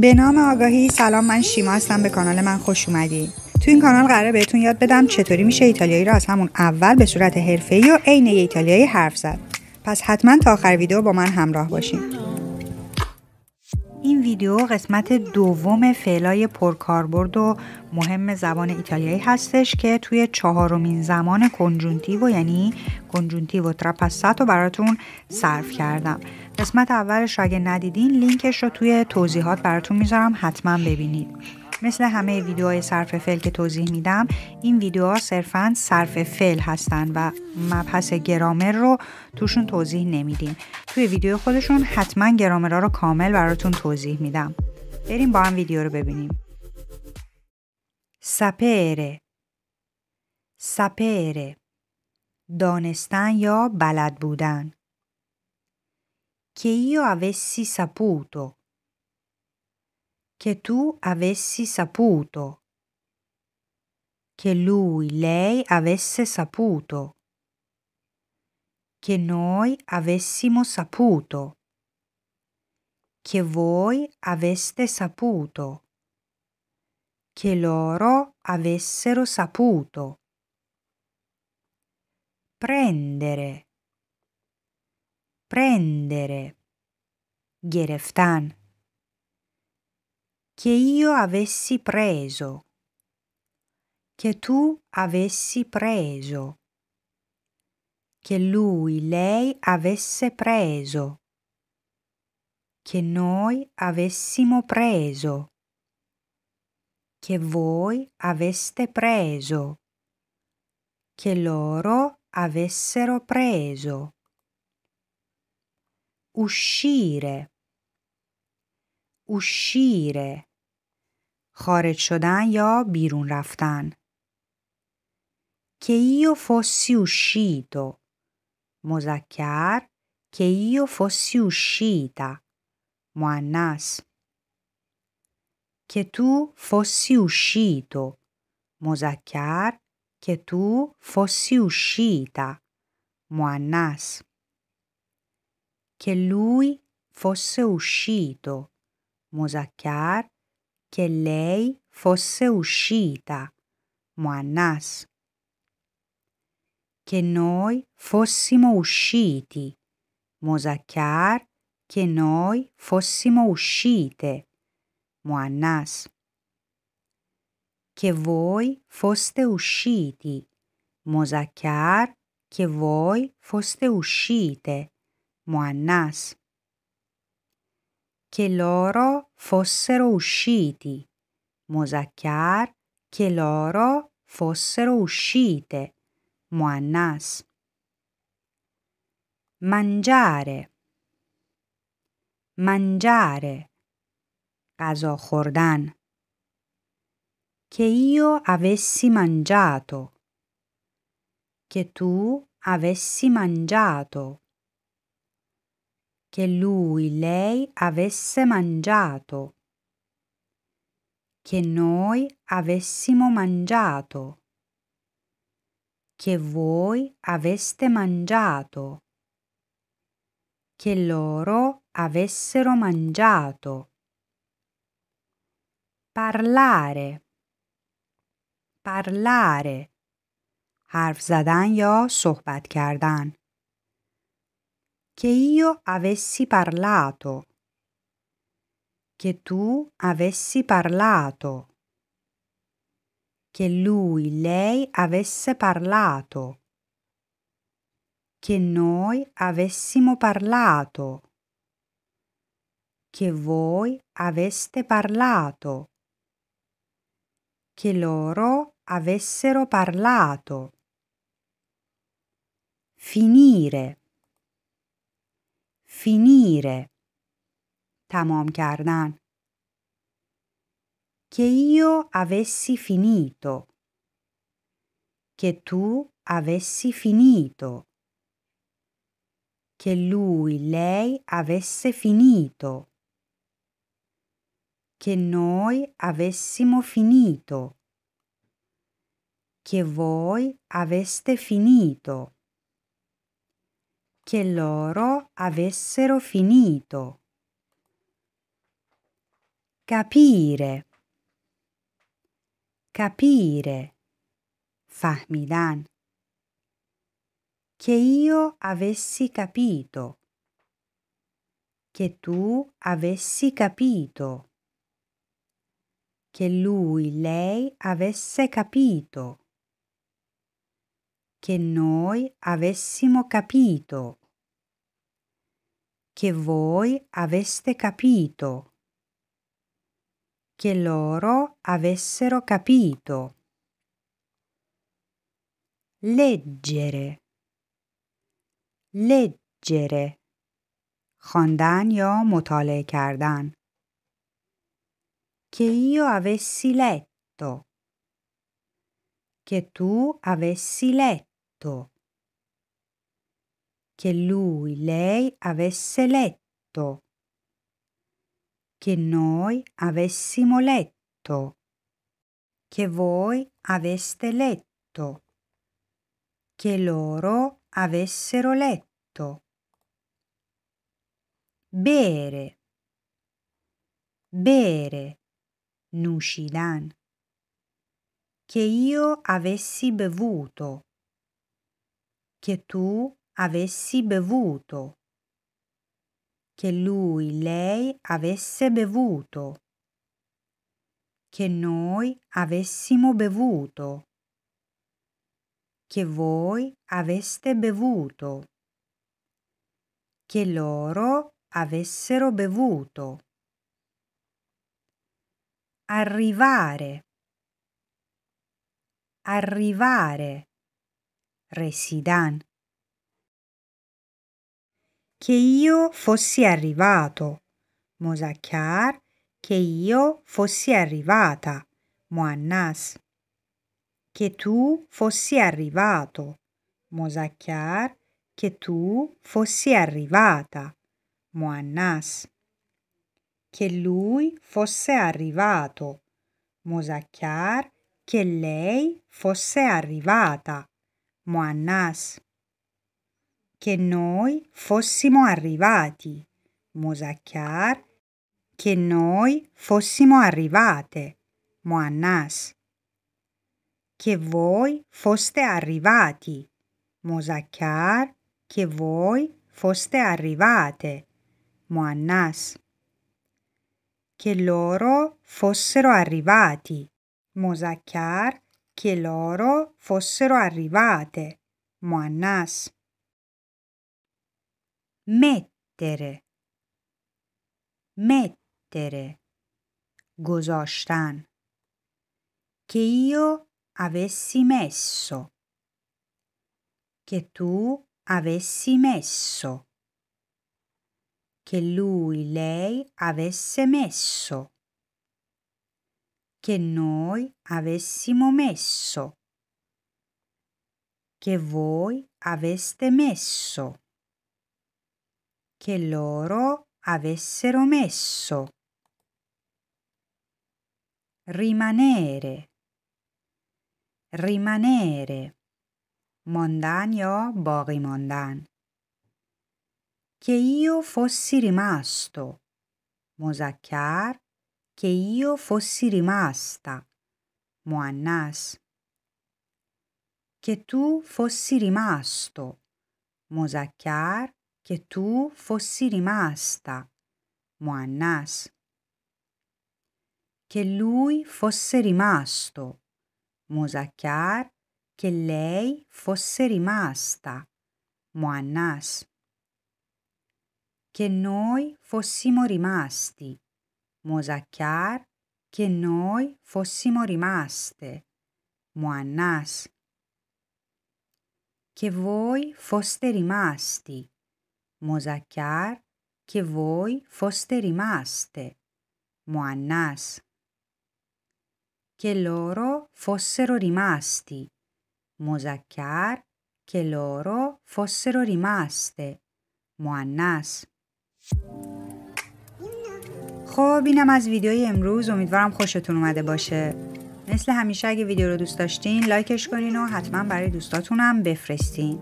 به نام آگاهی سلام من شیما هستم به کانال من خوش اومدی تو این کانال قراره بهتون یاد بدم چطوری میشه ایتالیایی را از همون اول به صورت حرفه‌ای و عین ایتالیایی حرف زد پس حتما تا آخر ویدیو با من همراه باشین این ویدیو قسمت دوم فعلای پرکاربرد و مهم زبان ایتالیایی هستش که توی چهارمین زمان و یعنی کنجونتیو تراپاساتو براتون صرف کردم قسمت اولش رو اگه ندیدین لینکش رو توی توضیحات براتون میذارم حتما ببینید مثل همه ویدیوهای صرف فعل که توضیح میدم این ویدیوها صرفا صرف فعل هستن و مبحث گرامر رو توشون توضیح نمیدیم توی ویدیو خودشون حتما گرامرها رو کامل براتون توضیح میدم بریم با هم ویدیو رو ببینیم سپره سپره دانستن یا بلد بودن که io avessi saputo che tu avessi saputo, che lui, lei avesse saputo, che noi avessimo saputo, che voi aveste saputo, che loro avessero saputo. Prendere prendere. Gereftan che io avessi preso, che tu avessi preso, che lui, lei avesse preso, che noi avessimo preso, che voi aveste preso, che loro avessero preso. Uscire uscire خارج شدن یا بیرون رفتن کیو فوسیو شیدو مذکر کیو فوسیو شیدا مؤنث که تو فوسی شیدو مذکر که تو فوسی شیدا مؤنث که لوی فوسه مزکر. مذکر che lei fosse uscita, Muannas. Che noi fossimo usciti, Mosacchiar, che noi fossimo uscite, Muannas. Che voi foste usciti, Mosacchiar, che voi foste uscite, Muannas che loro fossero usciti. Mosacchiar, che loro fossero uscite. Muannas. Mangiare. Mangiare. Caso Jordan. Che io avessi mangiato. Che tu avessi mangiato che lui, lei avesse mangiato, che noi avessimo mangiato, che voi aveste mangiato, che loro avessero mangiato. Parlare parlare حرف زدن یا صحبت کردن che io avessi parlato, che tu avessi parlato, che lui, lei avesse parlato, che noi avessimo parlato, che voi aveste parlato, che loro avessero parlato. Finire finire تمام کردن che io avessi finito che tu avessi finito che lui lei avesse finito che noi avessimo finito che voi aveste finito che loro avessero finito. Capire. Capire. Fahmidan. Che io avessi capito. Che tu avessi capito. Che lui, lei avesse capito che noi avessimo capito, che voi aveste capito, che loro avessero capito. Leggere, leggere, خواندن یا مطالعه کردن che io avessi letto, che tu avessi letto letto, che lui, lei avesse letto, che noi avessimo letto, che voi aveste letto, che loro avessero letto. Bere, bere, Nushidan, che io avessi bevuto che tu avessi bevuto, che lui, lei avesse bevuto, che noi avessimo bevuto, che voi aveste bevuto, che loro avessero bevuto. Arrivare. Arrivare. رسیدن che io fossi arrivato مذکر che io fossi arrivata مؤنث che tu fossi arrivato مذکر che tu fossi arrivata مؤنث che lui fosse arrivato مذکر che lei fosse arrivata Moannas, che noi fossimo arrivati, Musakkar, che noi fossimo arrivate, Moannas, che voi foste arrivati, Musakkar, che voi foste arrivate, Moannas, che loro fossero arrivati, Musakkar, che loro fossero arrivate, Moannas. Mettere mettere گذاشتن che io avessi messo che tu avessi messo che lui lei avesse messo che noi avessimo messo, che voi aveste messo, che loro avessero messo. Rimanere, rimanere, mondan yo bori mondan. Che io fossi rimasto, mosacchiar che io fossi rimasta, Muannas. Che tu fossi rimasto, Muzakkar, che tu fossi rimasta, Muannas. Che lui fosse rimasto, Muzakkar, che lei fosse rimasta, Muannas. Che noi fossimo rimasti, Mozakar, che noi fossimo rimaste, Muannas, che voi foste rimasti, Mozakar, che voi foste rimaste, Muannas, che loro fossero rimasti, Mozakar, che loro fossero rimaste, Muannas. خب اینم از ویدیوی امروز امیدوارم خوشتون اومده باشه مثل همیشه اگه ویدیو رو دوست داشتین لایکش کنین و حتما برای دوستاتونم بفرستین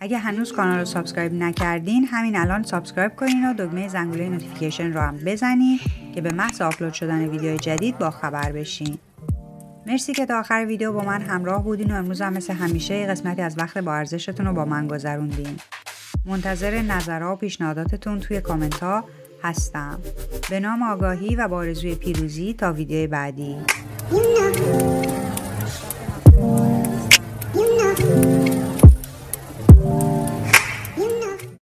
اگه هنوز کانال رو سابسکرایب نکردین همین الان سابسکرایب کنین و دکمه زنگوله نوتیفیکیشن رو هم بزنین که به محض آپلود شدن ویدیو جدید با خبر بشین مرسی که تا آخر ویدیو با من همراه بودین و امروز هم مثل همیشه قسمتی از وقت با ارزشتون رو با من گذروندین منتظر نظرها و پیشنهاداتتون توی کامنت ها هستم به نام آگاهی و بارزوی پیروزی تا ویدیو بعدی